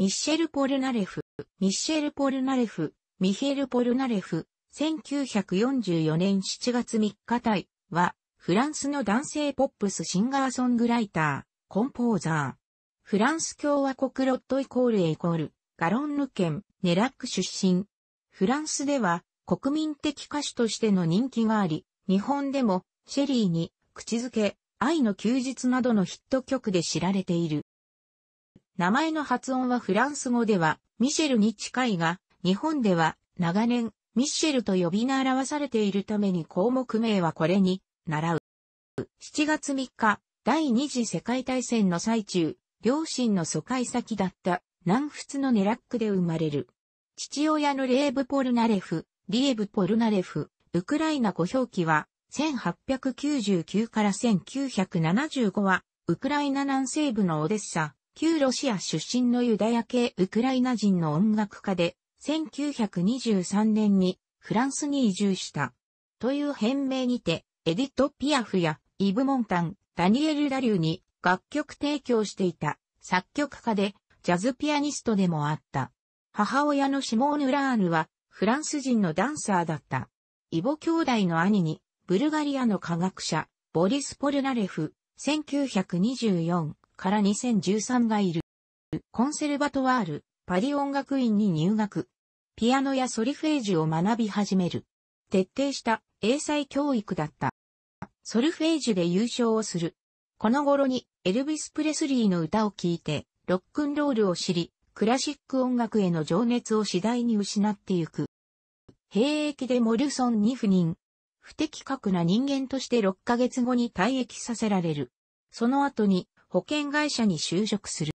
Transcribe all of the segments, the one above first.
ミッシェル・ポルナレフ、ミッシェル・ポルナレフ、ミヒェル・ポルナレフ、1944年7月3日体は、フランスの男性ポップスシンガーソングライター、コンポーザー。フランス共和国ロットイコールエイコール、ガロンヌ県、ネラック出身。フランスでは、国民的歌手としての人気があり、日本でも、シェリーに、口づけ、愛の休日などのヒット曲で知られている。名前の発音はフランス語では、ミシェルに近いが、日本では、長年、ミッシェルと呼び名表されているために項目名はこれに、習う。7月3日、第二次世界大戦の最中、両親の疎開先だった南仏のネラックで生まれる。父親のレーブ・ポルナレフ、リエブ・ポルナレフ、ウクライナ語表記は、1899から1975は、ウクライナ南西部のオデッサ、旧ロシア出身のユダヤ系ウクライナ人の音楽家で、1923年にフランスに移住した。という変名にて、エディット・ピアフやイブ・モンタン、ダニエル・ダリューに楽曲提供していた作曲家でジャズピアニストでもあった。母親のシモーヌ・ラーヌはフランス人のダンサーだった。イボ兄弟の兄にブルガリアの科学者ボリス・ポルナレフ1924から2013がいる。コンセルバトワール、パリ音楽院に入学。ピアノやソリフェージュを学び始める。徹底した英才教育だった。ソルフェージュで優勝をする。この頃にエルヴィス・プレスリーの歌を聴いて、ロックンロールを知り、クラシック音楽への情熱を次第に失ってゆく。兵役でモルソンに赴任。不適格な人間として6ヶ月後に退役させられる。その後に保険会社に就職する。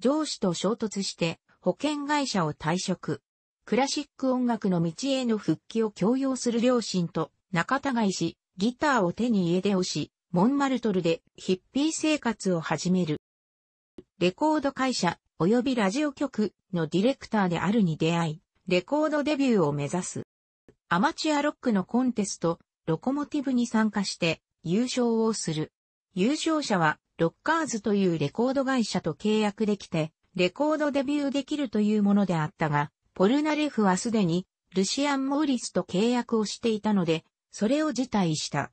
上司と衝突して保険会社を退職。クラシック音楽の道への復帰を強要する両親と仲違いし、ギターを手に家出をし、モンマルトルでヒッピー生活を始める。レコード会社及びラジオ局のディレクターであるに出会い、レコードデビューを目指す。アマチュアロックのコンテスト、ロコモティブに参加して優勝をする。優勝者はロッカーズというレコード会社と契約できて、レコードデビューできるというものであったが、ポルナレフはすでに、ルシアン・モーリスと契約をしていたので、それを辞退した。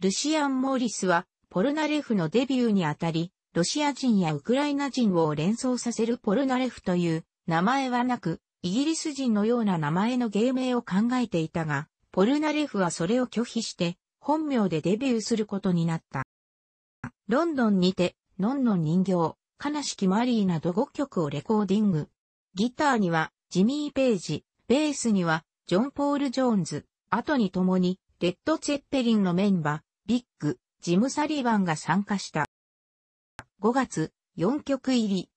ルシアン・モーリスは、ポルナレフのデビューにあたり、ロシア人やウクライナ人を連想させるポルナレフという名前はなく、イギリス人のような名前の芸名を考えていたが、ポルナレフはそれを拒否して、本名でデビューすることになった。ロンドンにて、ノンの人形、悲しきマリーなど5曲をレコーディング。ギターには、ジミー・ペイジ、ベースには、ジョン・ポール・ジョーンズ、後に共に、レッド・ツェッペリンのメンバー、ビッグ、ジム・サリバンが参加した。5月、4曲入り、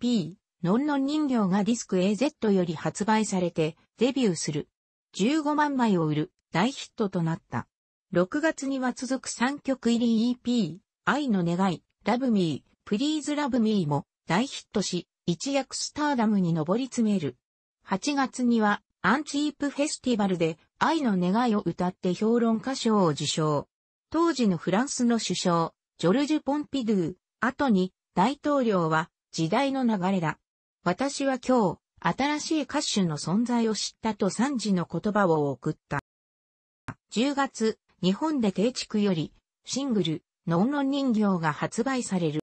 EP、ノンノン人形がディスク AZ より発売されて、デビューする。15万枚を売る、大ヒットとなった。6月には続く3曲入り EP、愛の願い、ラブミー、プリーズラブミーも大ヒットし、一躍スターダムに上り詰める。8月には、アンチープフェスティバルで愛の願いを歌って評論歌賞を受賞。当時のフランスの首相、ジョルジュ・ポンピドゥ、後に大統領は時代の流れだ。私は今日、新しい歌手の存在を知ったと3時の言葉を送った。10月、日本で定築より、シングル、のんのん人形が発売される。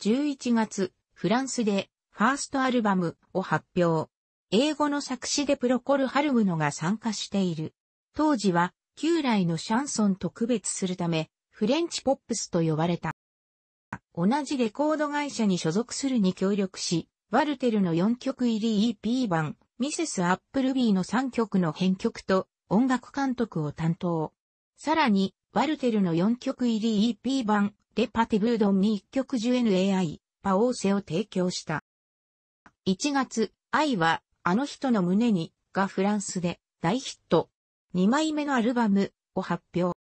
11月、フランスでファーストアルバムを発表。英語の作詞でプロコル・ハルムノが参加している。当時は旧来のシャンソンと区別するため、フレンチポップスと呼ばれた。同じレコード会社に所属するに協力し、ワルテルの4曲入り EP 版、ミセス・アップルビーの3曲の編曲と音楽監督を担当。さらに、ワルテルの4曲入り EP 版、レパティブードンに1曲ジュエヌ AI、パオーセを提供した。1月、愛は、あの人の胸に、がフランスで大ヒット。2枚目のアルバムを発表。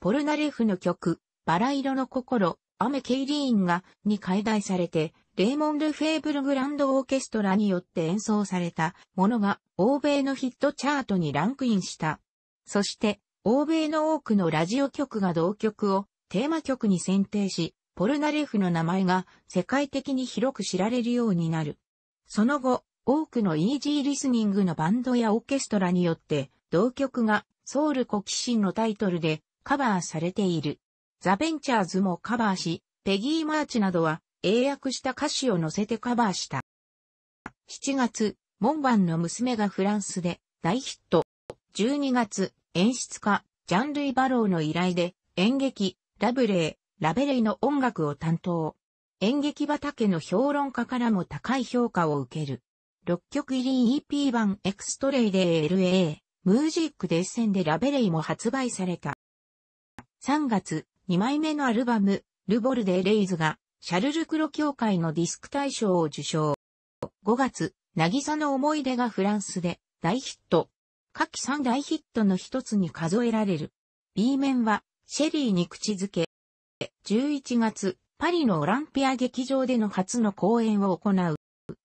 ポルナレフの曲、バラ色の心、アメ・ケイリーンがに解題されて、レーモン・ル・フェーブル・グランド・オーケストラによって演奏されたものが欧米のヒットチャートにランクインした。そして欧米の多くのラジオ局が同曲をテーマ曲に選定し、ポルナレフの名前が世界的に広く知られるようになる。その後、多くのイージーリスニングのバンドやオーケストラによって、同曲がソウルキシンのタイトルでカバーされている。ザ・ベンチャーズもカバーし、ペギー・マーチなどは英訳した歌詞を載せてカバーした。7月、門番の娘がフランスで大ヒット。12月、演出家、ジャンルイ・バローの依頼で、演劇、ラブレイ、ラベレイの音楽を担当。演劇畑の評論家からも高い評価を受ける。6曲入り EP 版エクストレイで LA、ムージックデッセンでラベレイも発売された。3月、2枚目のアルバム、ルボルデ・レイズが、シャルルクロ協会のディスク大賞を受賞。5月、渚の思い出がフランスで大ヒット。下記三大ヒットの一つに数えられる。B 面は、シェリーに口づけ。11月、パリのオランピア劇場での初の公演を行う。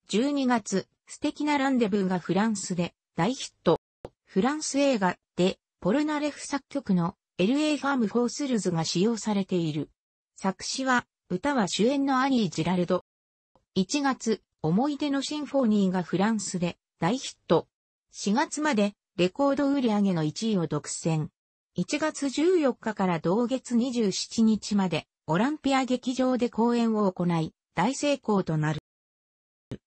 12月、素敵なランデブーがフランスで大ヒット。フランス映画で、ポルナレフ作曲の LA ファームフォースルズが使用されている。作詞は、歌は主演のアニー・ジラルド。1月、思い出のシンフォニーがフランスで大ヒット。4月までレコード売上の1位を独占。1月14日から同月27日まで、オランピア劇場で公演を行い、大成功となる。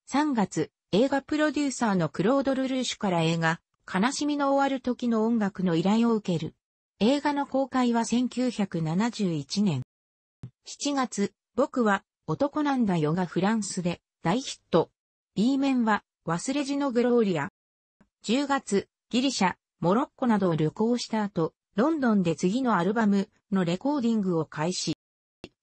3月、映画プロデューサーのクロード・ルルーシュから映画、悲しみの終わる時の音楽の依頼を受ける。映画の公開は1971年。7月、僕は男なんだよがフランスで大ヒット。B 面は忘れじのグローリア。10月、ギリシャ、モロッコなどを旅行した後、ロンドンで次のアルバムのレコーディングを開始。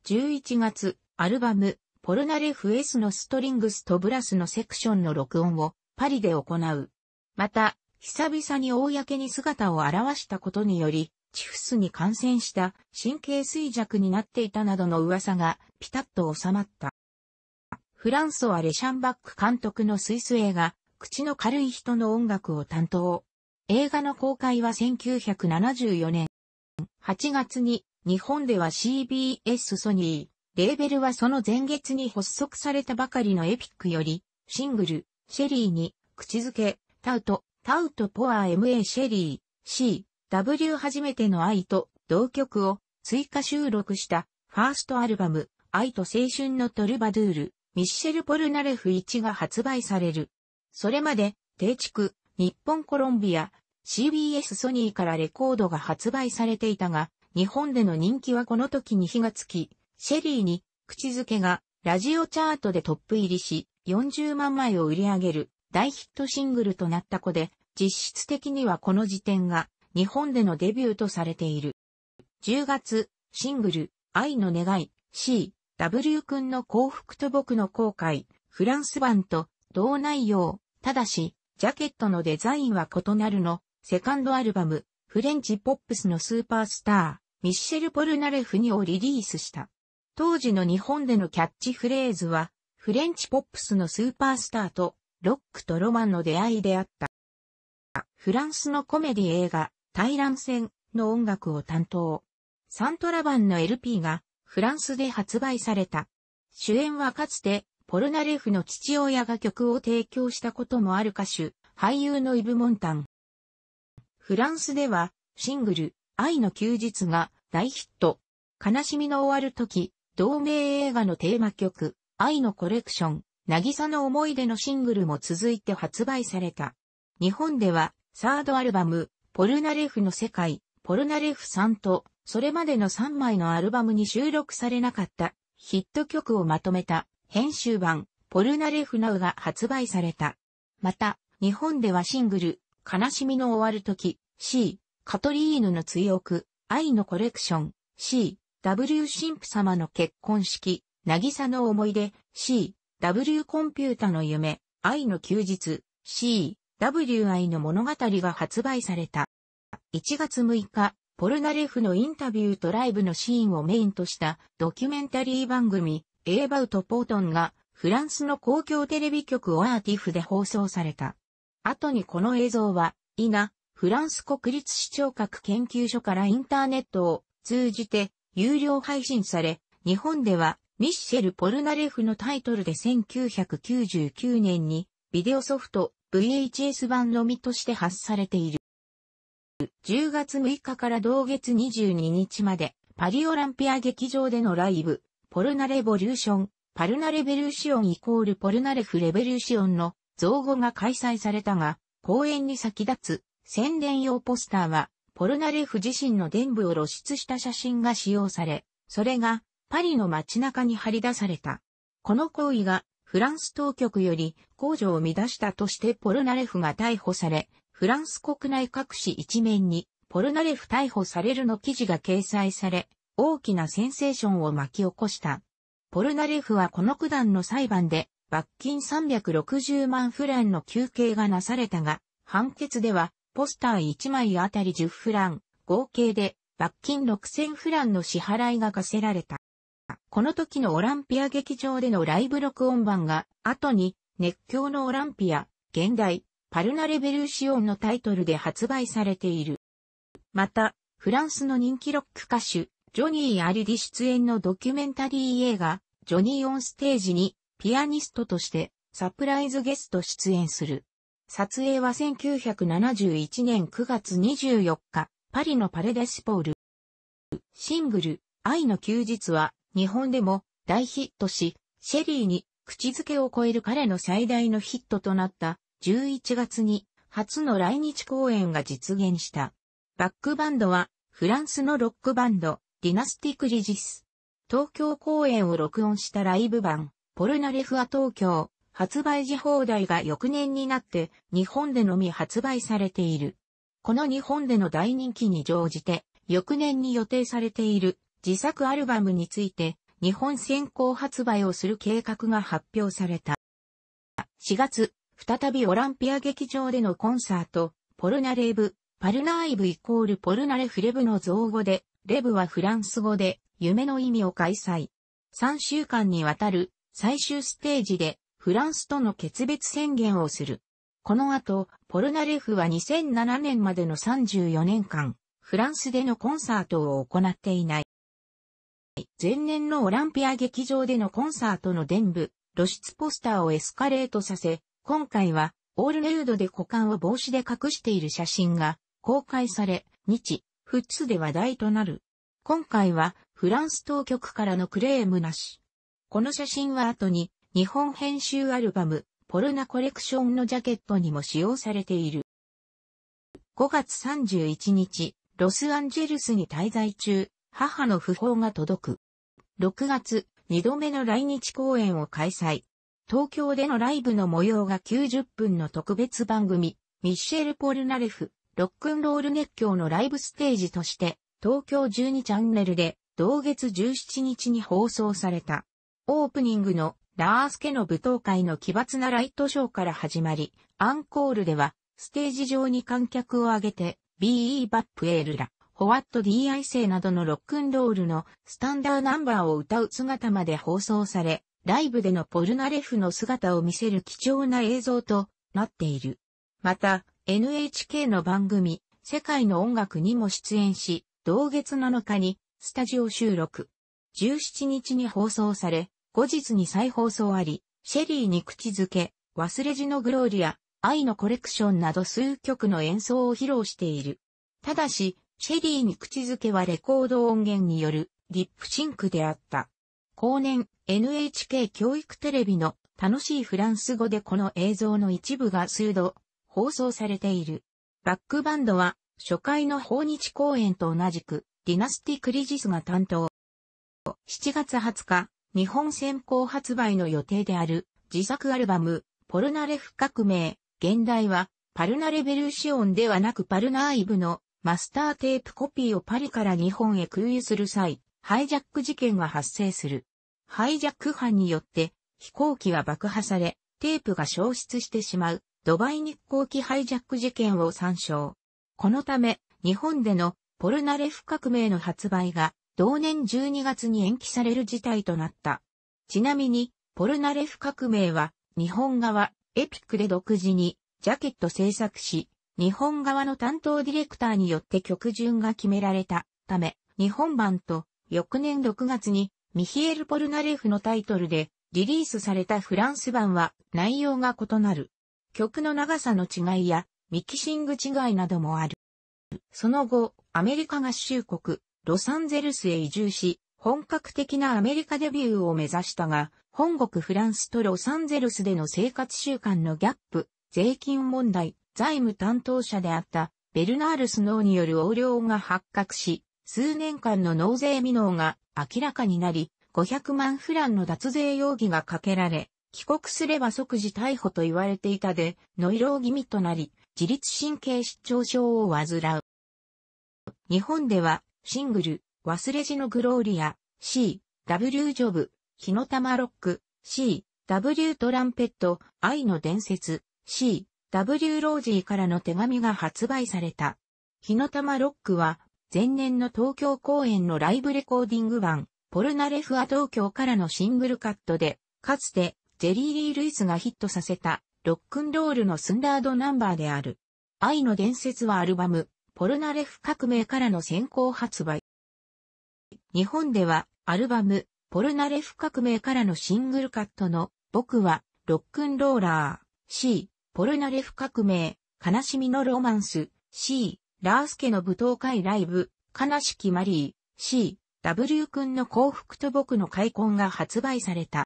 11月、アルバム、ポルナレフエスのストリングスとブラスのセクションの録音をパリで行う。また、久々に公に姿を現したことにより、チフスに感染した神経衰弱になっていたなどの噂がピタッと収まった。フランソワ・レシャンバック監督のスイス映画、口の軽い人の音楽を担当。映画の公開は1974年8月に日本では CBS ソニー、レーベルはその前月に発足されたばかりのエピックより、シングル、シェリーに、口づけ、タウト、タウトポア MA シェリー、C、W 初めての愛と同曲を追加収録したファーストアルバム、愛と青春のトルバドゥール、ミッシェル・ポルナレフ1が発売される。それまで、定築、日本コロンビア、CBS ソニーからレコードが発売されていたが、日本での人気はこの時に火がつき、シェリーに口づけがラジオチャートでトップ入りし、40万枚を売り上げる大ヒットシングルとなった子で、実質的にはこの時点が日本でのデビューとされている。10月、シングル、愛の願い、C、W 君の幸福と僕の後悔、フランス版と同内容、ただし、ジャケットのデザインは異なるのセカンドアルバム、フレンチポップスのスーパースター、ミッシェル・ポルナレフにをリリースした。当時の日本でのキャッチフレーズは、フレンチポップスのスーパースターと、ロックとロマンの出会いであった。フランスのコメディ映画、タイラン戦の音楽を担当。サントラ版の LP がフランスで発売された。主演はかつてポルナレフの父親が曲を提供したこともある歌手、俳優のイブ・モンタン。フランスでは、シングル、愛の休日が大ヒット。悲しみの終わる時、同名映画のテーマ曲、愛のコレクション、渚の思い出のシングルも続いて発売された。日本では、サードアルバム、ポルナレフの世界、ポルナレフさんと、それまでの3枚のアルバムに収録されなかったヒット曲をまとめた編集版ポルナレフナウが発売された。また、日本ではシングル悲しみの終わる時、C、カトリーヌの追憶、愛のコレクション、C、W 神父様の結婚式、渚の思い出、C、W コンピュータの夢、愛の休日、C、WI の物語が発売された。1月6日、ポルナレフのインタビューとライブのシーンをメインとしたドキュメンタリー番組、エーバウト・ポートンがフランスの公共テレビ局オアーティフで放送された。後にこの映像は、イナ、フランス国立視聴覚研究所からインターネットを通じて有料配信され、日本ではミッシェル・ポルナレフのタイトルで1999年にビデオソフト VHS 版のみとして発されている。10月6日から同月22日までパリオランピア劇場でのライブ、ポルナレボリューション、パルナレベルシオンイコールポルナレフレベルシオンの造語が開催されたが、公演に先立つ宣伝用ポスターは、ポルナレフ自身の伝部を露出した写真が使用され、それがパリの街中に張り出された。この行為がフランス当局より工場を乱したとしてポルナレフが逮捕され、フランス国内各紙一面にポルナレフ逮捕されるの記事が掲載され、大きなセンセーションを巻き起こした。ポルナレフはこの九段の裁判で罰金360万フランの休刑がなされたが、判決では、ポスター1枚あたり10フラン、合計で罰金6000フランの支払いが課せられた。この時のオランピア劇場でのライブ録音版が、後に、熱狂のオランピア、現代、パルナレベルシオンのタイトルで発売されている。また、フランスの人気ロック歌手、ジョニー・アリディ出演のドキュメンタリー映画、ジョニー・オン・ステージにピアニストとしてサプライズゲスト出演する。撮影は1971年9月24日、パリのパレデスポール。シングル、愛の休日は日本でも大ヒットし、シェリーに口づけを超える彼の最大のヒットとなった11月に初の来日公演が実現した。バックバンドはフランスのロックバンドディナスティクリジス。東京公演を録音したライブ版ポルナレフは東京、発売時放題が翌年になって日本でのみ発売されている。この日本での大人気に乗じて翌年に予定されている自作アルバムについて日本先行発売をする計画が発表された。4月、再びオランピア劇場でのコンサート、ポルナレブ、パルナーイブイコールポルナレフレブの造語で、レブはフランス語で、夢の意味を開催。3週間にわたる最終ステージでフランスとの決別宣言をする。この後、ポルナレフは2007年までの34年間、フランスでのコンサートを行っていない。前年のオランピア劇場でのコンサートの伝部、露出ポスターをエスカレートさせ、今回は、オールヌードで股間を帽子で隠している写真が公開され、日、フッツで話題となる。今回は、フランス当局からのクレームなし。この写真は後に日本編集アルバムポルナコレクションのジャケットにも使用されている。5月31日、ロスアンジェルスに滞在中、母の訃報が届く。6月、2度目の来日公演を開催。東京でのライブの模様が90分の特別番組、ミッシェル・ポルナレフ、ロックンロール熱狂のライブステージとして、東京12チャンネルで、同月17日に放送された。オープニングのラースケの舞踏会の奇抜なライトショーから始まり、アンコールでは、ステージ上に観客を挙げて、BE バップエールラ、ホワット DI 生などのロックンロールのスタンダーナンバーを歌う姿まで放送され、ライブでのポルナレフの姿を見せる貴重な映像となっている。また、NHK の番組、世界の音楽にも出演し、同月7日にスタジオ収録。17日に放送され、後日に再放送あり、シェリーに口づけ、忘れじのグローリア、愛のコレクションなど数曲の演奏を披露している。ただし、シェリーに口づけはレコード音源によるリップシンクであった。後年、NHK 教育テレビの楽しいフランス語でこの映像の一部が数度放送されている。バックバンドは初回の訪日公演と同じくディナスティ・クリジスが担当。7月20日、日本先行発売の予定である自作アルバム、ポルナレフ革命、現代は、パルナレベルシオンではなくパルナーイブのマスターテープコピーをパリから日本へ空輸する際、ハイジャック事件が発生する。ハイジャック犯によって飛行機は爆破され、テープが消失してしまうドバイ日航機ハイジャック事件を参照。このため、日本でのポルナレフ革命の発売が同年12月に延期される事態となった。ちなみに、ポルナレフ革命は、日本側、エピックで独自に、ジャケット制作し、日本側の担当ディレクターによって曲順が決められたため、日本版と、翌年6月に、ミヒエル・ポルナレフのタイトルで、リリースされたフランス版は、内容が異なる。曲の長さの違いや、ミキシング違いなどもある。その後、アメリカ合衆国、ロサンゼルスへ移住し、本格的なアメリカデビューを目指したが、本国フランスとロサンゼルスでの生活習慣のギャップ、税金問題、財務担当者であったベルナール・スノーによる横領が発覚し、数年間の納税未納が明らかになり、500万フランの脱税容疑がかけられ、帰国すれば即時逮捕と言われていたで、ノイロー気味となり、自律神経失調症を患う。日本ではシングル、忘れじのグローリア、C、W ジョブ、火の玉ロック、C、W トランペット、愛の伝説、C、W ロージーからの手紙が発売された。火の玉ロックは、前年の東京公演のライブレコーディング版、ポルナレフア東京からのシングルカットで、かつて、ジェリー・リー・ルイスがヒットさせた、ロックンロールのスンダードナンバーである。愛の伝説はアルバム、ポルナレフ革命からの先行発売。日本ではアルバム、ポルナレフ革命からのシングルカットの、僕は、ロックンローラー、C、ポルナレフ革命、悲しみのロマンス、C、ラースケの舞踏会ライブ、悲しきマリー、C、W 君の幸福と僕の開墾が発売された。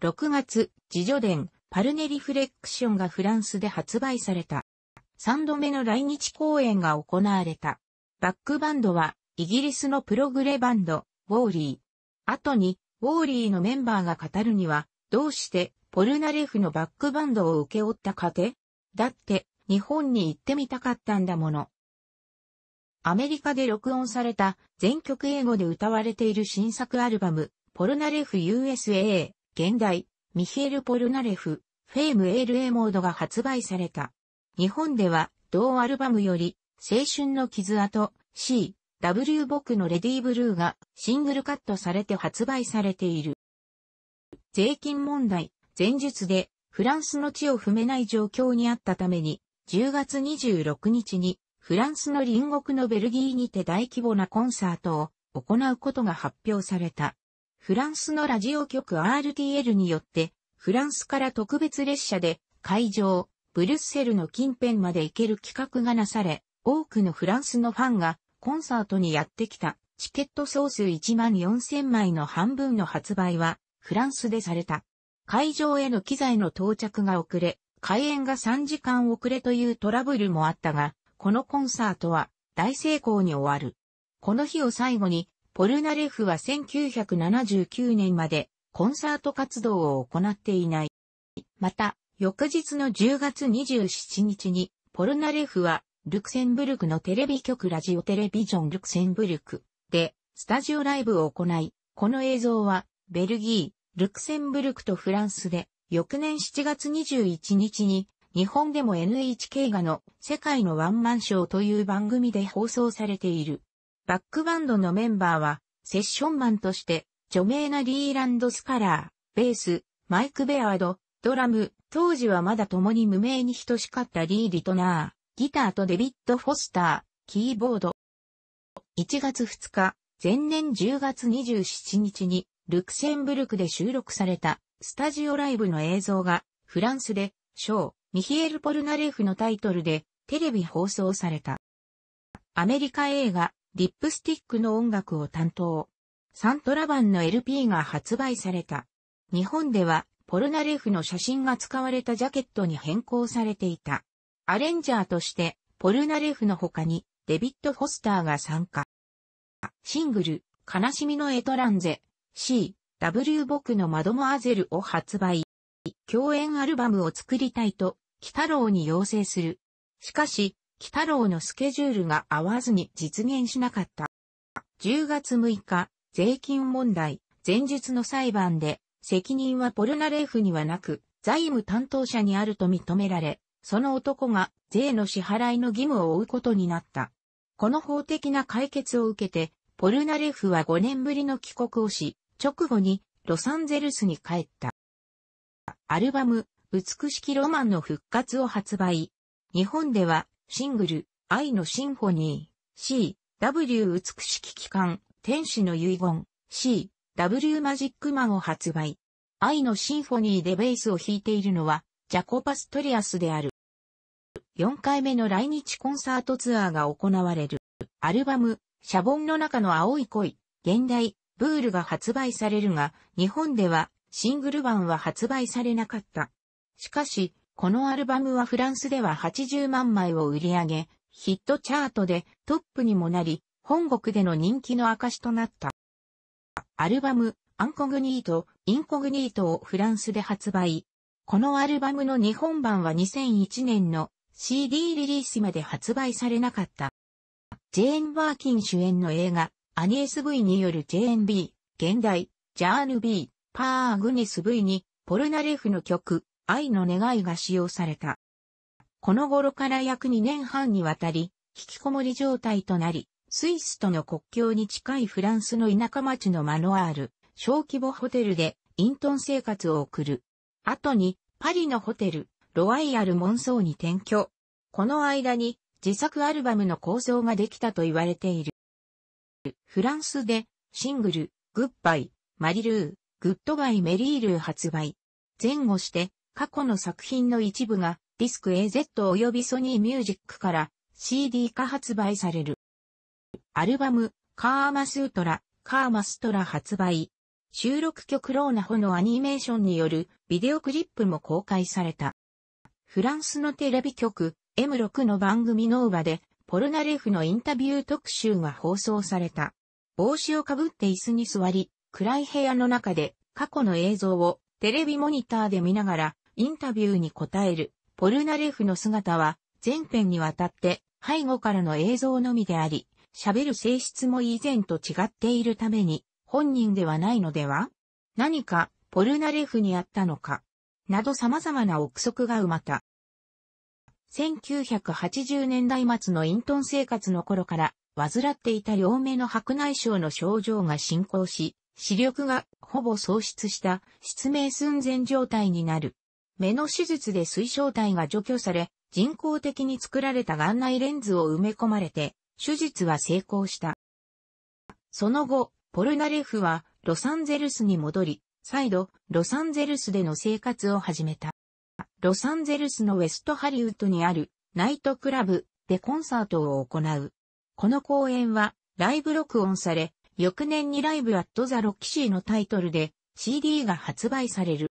6月、自助伝、パルネリフレクションがフランスで発売された。3度目の来日公演が行われた。バックバンドは、イギリスのプログレバンド、ウォーリー。後に、ウォーリーのメンバーが語るには、どうしてポルナレフのバックバンドを請け負ったかてだって日本に行ってみたかったんだもの。アメリカで録音された全曲英語で歌われている新作アルバム、ポルナレフ USA、現代、ミヒエル・ポルナレフ、フェイム LA モードが発売された。日本では同アルバムより青春の傷跡 C、W 僕のレディーブルーがシングルカットされて発売されている。税金問題、前述でフランスの地を踏めない状況にあったために、10月26日にフランスの隣国のベルギーにて大規模なコンサートを行うことが発表された。フランスのラジオ局 RTL によって、フランスから特別列車で会場、ブリュッセルの近辺まで行ける企画がなされ、多くのフランスのファンがコンサートにやってきた。チケット総数1万4000枚の半分の発売はフランスでされた。会場への機材の到着が遅れ、開演が3時間遅れというトラブルもあったが、このコンサートは大成功に終わる。この日を最後に、ポルナレフは1979年までコンサート活動を行っていない。また、翌日の10月27日に、ポルナレフは、ルクセンブルクのテレビ局ラジオテレビジョンルクセンブルクで、スタジオライブを行い、この映像は、ベルギー、ルクセンブルクとフランスで、翌年7月21日に、日本でも NHK がの世界のワンマンショーという番組で放送されている。バックバンドのメンバーは、セッションマンとして、著名なリーランド・スカラー、ベース、マイク・ベアード、ドラム、当時はまだ共に無名に等しかったリー・リトナー、ギターとデビッド・フォスター、キーボード。1月2日、前年10月27日に、ルクセンブルクで収録された、スタジオライブの映像が、フランスで、ショー、ミヒエル・ポルナレフのタイトルで、テレビ放送された。アメリカ映画、リップスティックの音楽を担当。サントラ版の LP が発売された。日本では、ポルナレフの写真が使われたジャケットに変更されていた。アレンジャーとして、ポルナレフの他に、デビッド・フォスターが参加。シングル、悲しみのエトランゼ、C、W 僕のマドモアゼルを発売。共演アルバムを作りたいと、北郎に要請する。しかし、北郎のスケジュールが合わずに実現しなかった。10月6日、税金問題、前述の裁判で、責任はポルナレーフにはなく、財務担当者にあると認められ、その男が税の支払いの義務を負うことになった。この法的な解決を受けて、ポルナレフは5年ぶりの帰国をし、直後にロサンゼルスに帰った。アルバム、美しきロマンの復活を発売。日本では、シングル、愛のシンフォニー、C、W 美しき機関、天使の遺言、C、W マジックマンを発売。愛のシンフォニーでベースを弾いているのは、ジャコパストリアスである。4回目の来日コンサートツアーが行われる。アルバム、シャボンの中の青い恋、現代、ブールが発売されるが、日本ではシングル版は発売されなかった。しかし、このアルバムはフランスでは80万枚を売り上げ、ヒットチャートでトップにもなり、本国での人気の証となった。アルバム、アンコグニート、インコグニートをフランスで発売。このアルバムの日本版は2001年の CD リリースまで発売されなかった。ジェーン・バーキン主演の映画、アニエス V による JNB、現代、ジャーヌ B、パー・グニス V に、ポルナレフの曲、愛の願いが使用された。この頃から約2年半にわたり、引きこもり状態となり、スイスとの国境に近いフランスの田舎町のマノアール、小規模ホテルで、ト遁生活を送る。後に、パリのホテル、ロワイヤル・モンソーに転居。この間に、自作アルバムの構想ができたと言われている。フランスで、シングル、グッバイ、マリルー、グッドバイ・メリールー発売。前後して、過去の作品の一部が、ディスク AZ 及びソニーミュージックから CD 化発売される。アルバム、カーマスートラ、カーマストラ発売。収録曲ローナホのアニメーションによるビデオクリップも公開された。フランスのテレビ局 M6 の番組ノーバでポルナレフのインタビュー特集が放送された。帽子をかぶって椅子に座り、暗い部屋の中で過去の映像をテレビモニターで見ながらインタビューに答えるポルナレフの姿は全編にわたって背後からの映像のみであり、喋る性質も以前と違っているために、本人ではないのでは何か、ポルナレフにあったのかなど様々な憶測が埋まった。1980年代末の陰遁生活の頃から、患っていた両目の白内障の症状が進行し、視力がほぼ喪失した失明寸前状態になる。目の手術で水晶体が除去され、人工的に作られた眼内レンズを埋め込まれて、手術は成功した。その後、ポルナレフはロサンゼルスに戻り、再度ロサンゼルスでの生活を始めた。ロサンゼルスのウェストハリウッドにあるナイトクラブでコンサートを行う。この公演はライブ録音され、翌年にライブアットザロキシーのタイトルで CD が発売される。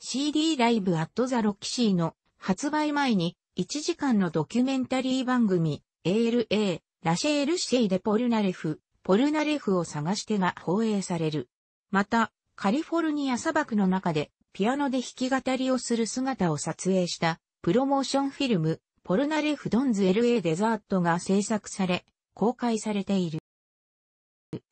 CD ライブアットザロキシーの発売前に1時間のドキュメンタリー番組 ALA、ラシェール・シェイでポルナレフ、ポルナレフを探してが放映される。また、カリフォルニア砂漠の中でピアノで弾き語りをする姿を撮影したプロモーションフィルム、ポルナレフ・ドンズ LA デザートが制作され、公開されている。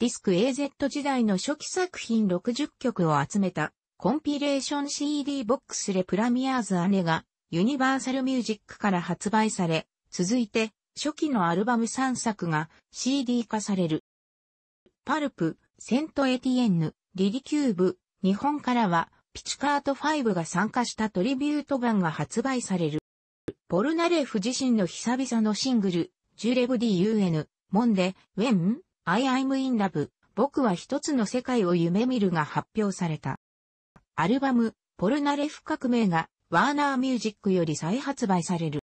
ディスク AZ 時代の初期作品60曲を集めたコンピレーション CD ボックスレプラミアーズ姉がユニバーサルミュージックから発売され、続いて初期のアルバム3作が CD 化される。パルプ、セントエティエンヌ、リリキューブ、日本からは、ピチカート5が参加したトリビュート版が発売される。ポルナレフ自身の久々のシングル、ジュレブディ・ユ・エヌ、モンデ、ウェン、アイ・アイム・イン・ラブ、僕は一つの世界を夢見るが発表された。アルバム、ポルナレフ革命が、ワーナーミュージックより再発売される。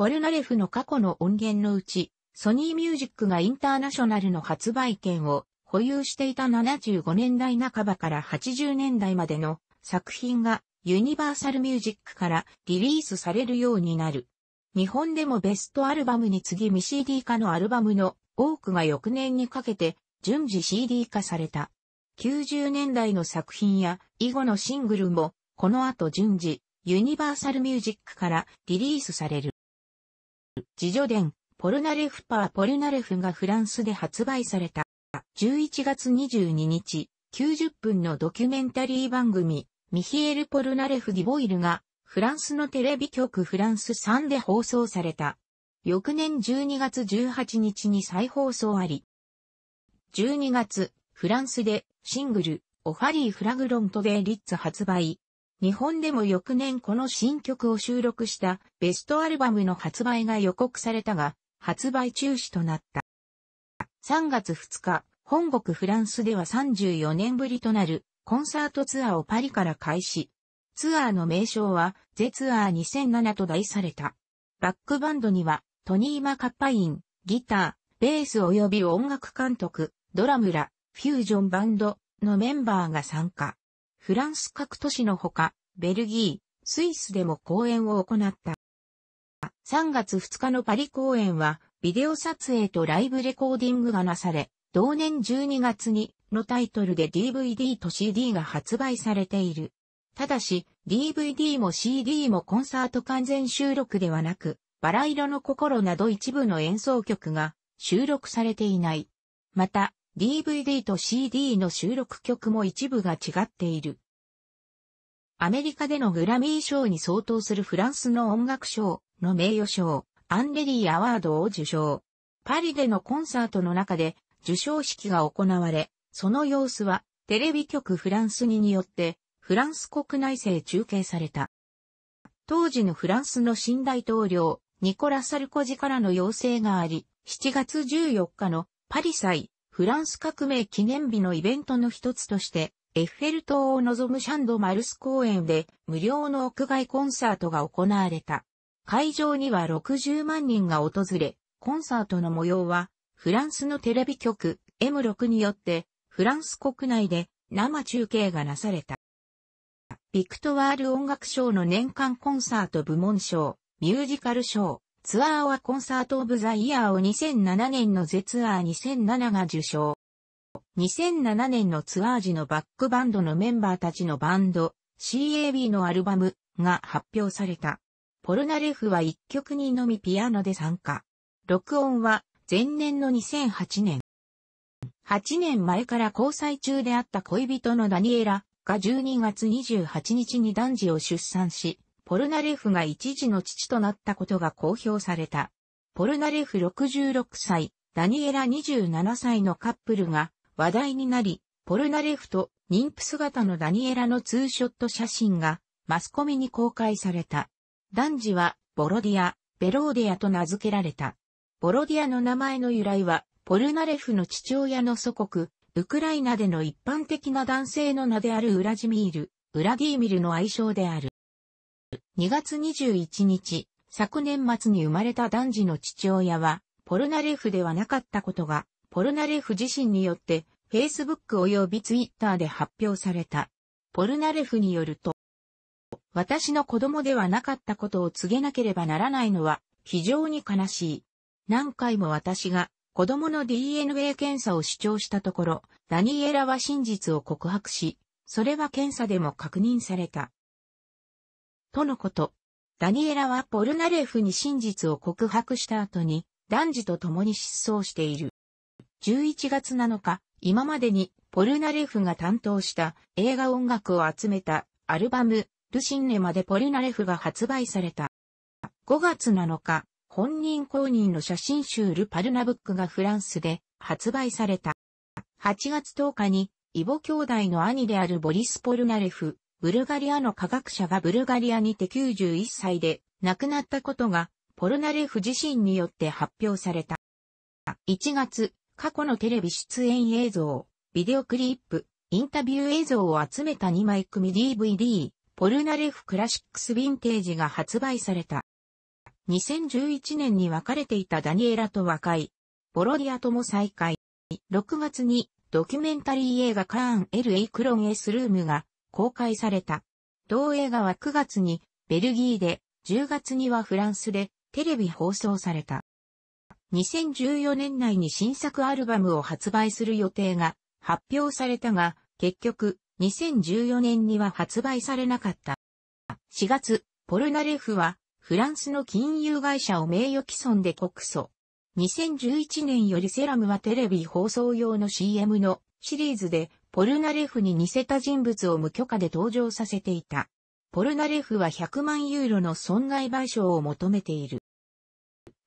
ポルナレフの過去の音源のうち、ソニーミュージックがインターナショナルの発売権を保有していた75年代半ばから80年代までの作品がユニバーサルミュージックからリリースされるようになる。日本でもベストアルバムに次未 CD 化のアルバムの多くが翌年にかけて順次 CD 化された。90年代の作品や以後のシングルもこの後順次ユニバーサルミュージックからリリースされる。自助伝、ポルナレフパー・ポルナレフがフランスで発売された。11月22日、90分のドキュメンタリー番組、ミヒエル・ポルナレフ・ディボイルが、フランスのテレビ局フランス3で放送された。翌年12月18日に再放送あり。12月、フランスで、シングル、オファリー・フラグロント・デリッツ発売。日本でも翌年この新曲を収録したベストアルバムの発売が予告されたが、発売中止となった。3月2日、本国フランスでは34年ぶりとなるコンサートツアーをパリから開始。ツアーの名称は、ゼツアー2007と題された。バックバンドには、トニー・マカッパイン、ギター、ベース及び音楽監督、ドラムラ、フュージョンバンドのメンバーが参加。フランス各都市のほか、ベルギー、スイスでも公演を行った。3月2日のパリ公演は、ビデオ撮影とライブレコーディングがなされ、同年12月にのタイトルで DVD と CD が発売されている。ただし、DVD も CD もコンサート完全収録ではなく、バラ色の心など一部の演奏曲が収録されていない。また、DVD と CD の収録曲も一部が違っている。アメリカでのグラミー賞に相当するフランスの音楽賞の名誉賞、アンレリーアワードを受賞。パリでのコンサートの中で受賞式が行われ、その様子はテレビ局フランス2によってフランス国内勢中継された。当時のフランスの新大統領、ニコラ・サルコジからの要請があり、7月14日のパリ祭フランス革命記念日のイベントの一つとして、エッフェル塔を望むシャンドマルス公園で無料の屋外コンサートが行われた。会場には60万人が訪れ、コンサートの模様は、フランスのテレビ局 M6 によって、フランス国内で生中継がなされた。ビクトワール音楽賞の年間コンサート部門賞、ミュージカル賞、ツアーはコンサート・オブ・ザ・イヤーを2007年のゼツアー2007が受賞。2007年のツアー時のバックバンドのメンバーたちのバンド、CAB のアルバムが発表された。ポルナレフは1曲にのみピアノで参加。録音は前年の2008年。8年前から交際中であった恋人のダニエラが12月28日に男児を出産し、ポルナレフが一時の父となったことが公表された。ポルナレフ66歳、ダニエラ27歳のカップルが話題になり、ポルナレフと妊婦姿のダニエラのツーショット写真がマスコミに公開された。男児はボロディア、ベローディアと名付けられた。ボロディアの名前の由来は、ポルナレフの父親の祖国、ウクライナでの一般的な男性の名であるウラジミール、ウラディーミルの愛称である。2月21日、昨年末に生まれた男児の父親は、ポルナレフではなかったことが、ポルナレフ自身によって、Facebook 及び Twitter で発表された。ポルナレフによると、私の子供ではなかったことを告げなければならないのは非常に悲しい。何回も私が子供の DNA 検査を主張したところ、ダニエラは真実を告白し、それは検査でも確認された。とのこと。ダニエラはポルナレフに真実を告白した後に、男児と共に失踪している。11月7日、今までにポルナレフが担当した映画音楽を集めたアルバム、ルシンネまでポルナレフが発売された。5月7日、本人公認の写真集ルパルナブックがフランスで発売された。8月10日に、イボ兄弟の兄であるボリス・ポルナレフ、ブルガリアの科学者がブルガリアにて91歳で亡くなったことが、ポルナレフ自身によって発表された。1月、過去のテレビ出演映像、ビデオクリップ、インタビュー映像を集めた2枚組 DVD、ポルナレフクラシックスヴィンテージが発売された。2011年に別れていたダニエラと和解、ボロディアとも再会。6月にドキュメンタリー映画カーン LA クロンエスルームが公開された。同映画は9月にベルギーで、10月にはフランスでテレビ放送された。2014年内に新作アルバムを発売する予定が発表されたが、結局、2014年には発売されなかった。4月、ポルナレフは、フランスの金融会社を名誉毀損で告訴。2011年よりセラムはテレビ放送用の CM のシリーズでポルナレフに似せた人物を無許可で登場させていた。ポルナレフは100万ユーロの損害賠償を求めている。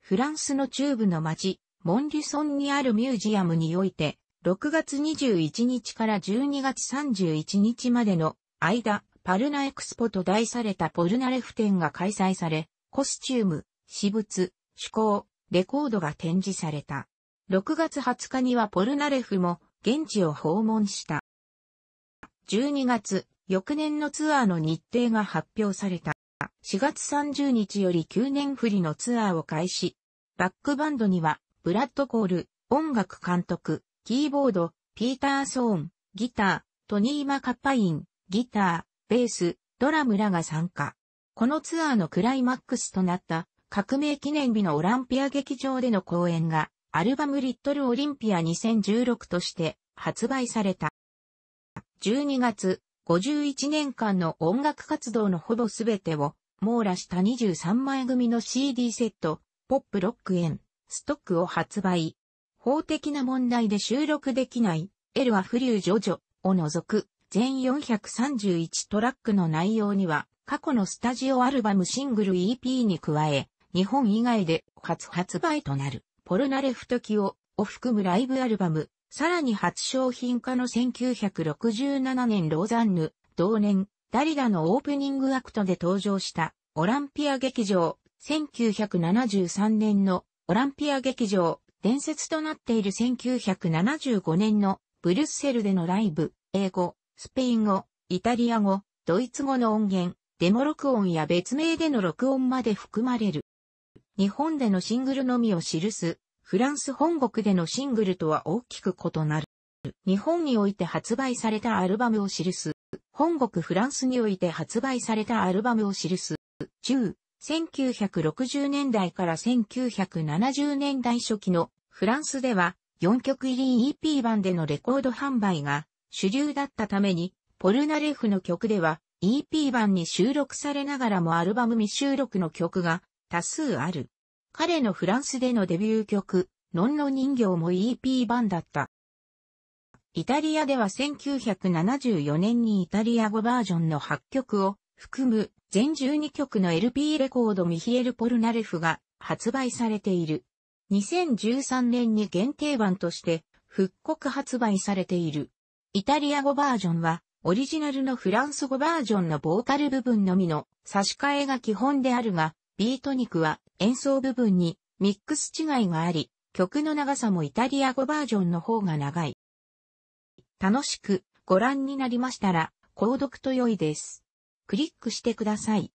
フランスの中部の町、モンリュソンにあるミュージアムにおいて、6月21日から12月31日までの間、パルナエクスポと題されたポルナレフ展が開催され、コスチューム、私物、趣向、レコードが展示された。6月20日にはポルナレフも現地を訪問した。12月、翌年のツアーの日程が発表された。4月30日より9年振りのツアーを開始。バックバンドには、ブラッド・コール、音楽監督、キーボード、ピーター・ソーン、ギター、トニー・マカパイン、ギター、ベース、ドラムらが参加。このツアーのクライマックスとなった革命記念日のオランピア劇場での公演がアルバムリットルオリンピア2016として発売された。12月、51年間の音楽活動のほぼすべてを網羅した23枚組の CD セット、ポップロック円、ストックを発売。法的な問題で収録できない、エルはフリュージョジョを除く全431トラックの内容には過去のスタジオアルバムシングル EP に加え、日本以外で初発売となる。ポルナレフトキオを含むライブアルバム、さらに初商品化の1967年ローザンヌ、同年、ダリラのオープニングアクトで登場したオランピア劇場、1973年のオランピア劇場、伝説となっている1975年のブリュッセルでのライブ、英語、スペイン語、イタリア語、ドイツ語の音源、デモ録音や別名での録音まで含まれる。日本でのシングルのみを記す、フランス本国でのシングルとは大きく異なる。日本において発売されたアルバムを記す。本国フランスにおいて発売されたアルバムを記す。中、1960年代から1970年代初期のフランスでは4曲入り EP 版でのレコード販売が主流だったために、ポルナレフの曲では EP 版に収録されながらもアルバム未収録の曲が多数ある。彼のフランスでのデビュー曲、ノンの人形も EP 版だった。イタリアでは1974年にイタリア語バージョンの8曲を含む全12曲の LP レコードミヒエル・ポルナレフが発売されている。2013年に限定版として復刻発売されている。イタリア語バージョンはオリジナルのフランス語バージョンのボーカル部分のみの差し替えが基本であるが、ビート肉は演奏部分にミックス違いがあり、曲の長さもイタリア語バージョンの方が長い。楽しくご覧になりましたら、購読と良いです。クリックしてください。